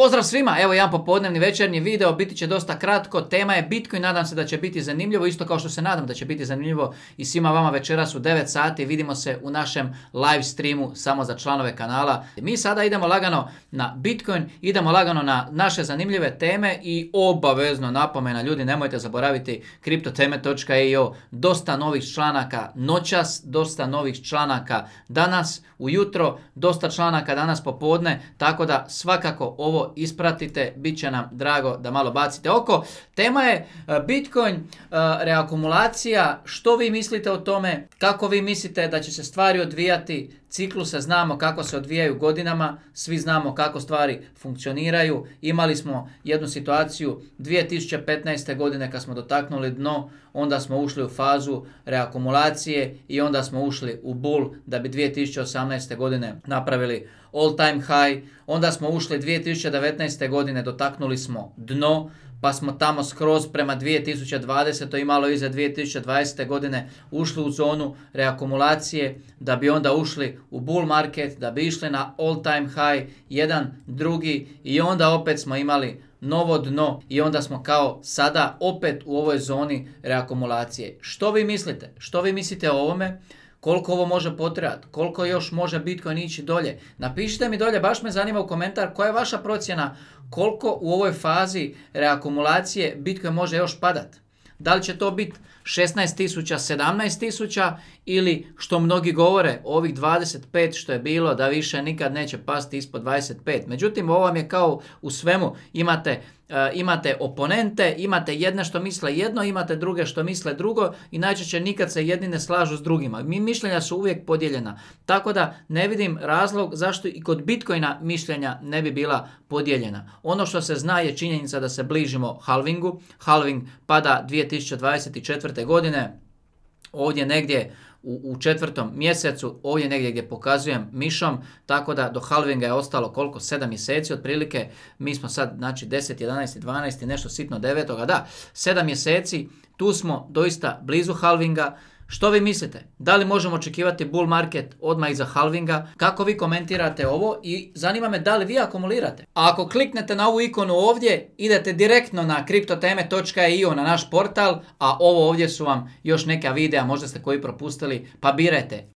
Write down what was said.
Pozdrav svima, evo jedan popodnevni večernji video, biti će dosta kratko, tema je Bitcoin, nadam se da će biti zanimljivo, isto kao što se nadam da će biti zanimljivo i svima vama večeras u 9 sati, vidimo se u našem live streamu samo za članove kanala. Mi sada idemo lagano na Bitcoin, idemo lagano na naše zanimljive teme i obavezno napomena ljudi, nemojte zaboraviti kriptoteme.io, dosta novih članaka noćas, dosta novih članaka danas, ujutro, dosta članaka danas popodne, tako da svakako ovo ispratite, bit će nam drago da malo bacite oko. Tema je e, Bitcoin, e, reakumulacija, što vi mislite o tome, kako vi mislite da će se stvari odvijati, Cikluse znamo kako se odvijaju godinama, svi znamo kako stvari funkcioniraju. Imali smo jednu situaciju 2015. godine kad smo dotaknuli dno, onda smo ušli u fazu reakumulacije i onda smo ušli u bull da bi 2018. godine napravili all time high. Onda smo ušli 2019. godine, dotaknuli smo dno, pa smo tamo skroz prema 2020. i malo iza 2020. godine ušli u zonu reakumulacije da bi onda ušli u bull market, da bi išli na all time high, jedan, drugi i onda opet smo imali novo dno i onda smo kao sada opet u ovoj zoni reakumulacije. Što vi mislite? Što vi mislite o ovome? koliko ovo može potrajati, koliko još može Bitcoin ići dolje. Napišite mi dolje, baš me zanima u komentar koja je vaša procjena koliko u ovoj fazi reakumulacije Bitcoin može još padat. Da li će to biti 16.000, 17.000 ili što mnogi govore ovih 25 što je bilo da više nikad neće pasti ispod 25. Međutim, ovo vam je kao u svemu imate E, imate oponente, imate jedne što misle jedno, imate druge što misle drugo i najčešće nikad se jedni ne slažu s drugima. Mi mišljenja su uvijek podijeljena. Tako da ne vidim razlog zašto i kod Bitcoina mišljenja ne bi bila podijeljena. Ono što se zna je činjenica da se bližimo halvingu. Halving pada 2024. godine ovdje negdje u, u četvrtom mjesecu, ovdje negdje gdje pokazujem mišom, tako da do halvinga je ostalo koliko? 7 mjeseci otprilike, mi smo sad znači 10, 11, 12, nešto sitno 9. Da, 7 mjeseci, tu smo doista blizu halvinga, što vi mislite? Da li možemo očekivati bull market odmah iza halvinga? Kako vi komentirate ovo i zanima me da li vi akumulirate? A ako kliknete na ovu ikonu ovdje, idete direktno na kriptoteme.io na naš portal, a ovo ovdje su vam još neka videa, možda ste koji propustili, pa birajte